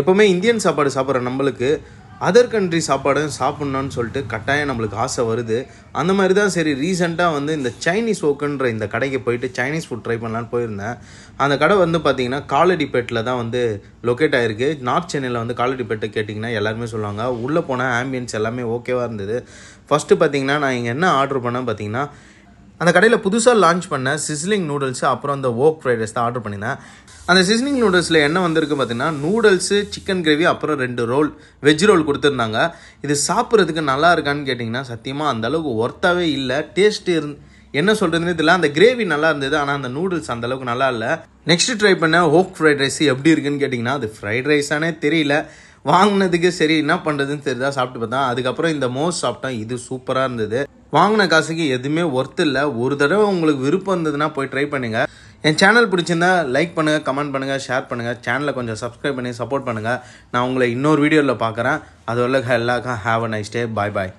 எப்போவுமே இந்தியன் சாப்பாடு சாப்பிட்ற நம்மளுக்கு அதர் கண்ட்ரி சாப்பாடு சாப்பிட்ணுன்னு சொல்லிட்டு கட்டாயம் நம்மளுக்கு ஆசை வருது அந்த மாதிரி தான் சரி ரீசெண்டாக வந்து இந்த சைனீஸ் ஓக்குன்ற இந்த கடைக்கு போயிட்டு சைனீஸ் ஃபுட் ட்ரை பண்ணலான்னு போயிருந்தேன் அந்த கடை வந்து பார்த்திங்கன்னா காலடிப்பேட்டில் தான் வந்து லொக்கேட் ஆகிருக்கு நார்த் சென்னையில் வந்து காலடிப்பேட்டை கேட்டிங்கன்னா எல்லாருமே சொல்லுவாங்க உள்ளே போனால் ஆம்பியன்ஸ் எல்லாமே ஓகேவாக இருந்தது ஃபஸ்ட்டு பார்த்திங்கன்னா நான் இங்கே என்ன ஆர்டர் பண்ணேன் பார்த்திங்கன்னா அந்த கடையில் புதுசாக லான்ச் பண்ண சிஸ்லிங் நூடுல்ஸு அப்புறம் அந்த ஓக் ஃப்ரைட் ரைஸ் தான் ஆர்டர் பண்ணியிருந்தேன் அந்த சிஸ்லிங் நூடுல்ஸில் என்ன வந்திருக்கு பார்த்தீங்கன்னா நூடுல்ஸு சிக்கன் கிரேவி அப்புறம் ரெண்டு ரோல் வெஜ் ரோல் கொடுத்துருந்தாங்க இது சாப்பிட்றதுக்கு நல்லா இருக்கான்னு கேட்டிங்கன்னா சத்தியமாக அந்தளவுக்கு ஒர்த்தாகவே இல்லை டேஸ்ட் இருந் என்ன சொல்கிறதுனே தெரியல அந்த கிரேவி நல்லா இருந்தது ஆனால் அந்த நூடுல்ஸ் அந்தளவுக்கு நல்லா இல்லை நெக்ஸ்ட் ட்ரை பண்ண ஓக் ஃப்ரைட் ரைஸ் எப்படி இருக்குன்னு கேட்டிங்கன்னா அது ஃப்ரைட் ரைஸானே தெரியல வாங்கினதுக்கு சரி என்ன பண்ணுறதுன்னு தெரியுதா சாப்பிட்டு பார்த்தா அதுக்கப்புறம் இந்த மோஸ் சாப்பிட்டோம் இது சூப்பராக இருந்தது வாங்கின காசுக்கு எதுவுமே ஒர்த் இல்லை ஒரு தடவை உங்களுக்கு விருப்பம் இருந்ததுன்னா போய் ட்ரை பண்ணுங்கள் என் சேனல் பிடிச்சிருந்தா லைக் பண்ணுங்கள் கமெண்ட் பண்ணுங்கள் ஷேர் பண்ணுங்கள் சேனலை கொஞ்சம் சப்ஸ்கிரைப் பண்ணி சப்போர்ட் பண்ணுங்கள் நான் உங்களை இன்னொரு வீடியோவில் பார்க்குறேன் அது உள்ள எல்லாருக்கும் have a nice day bye bye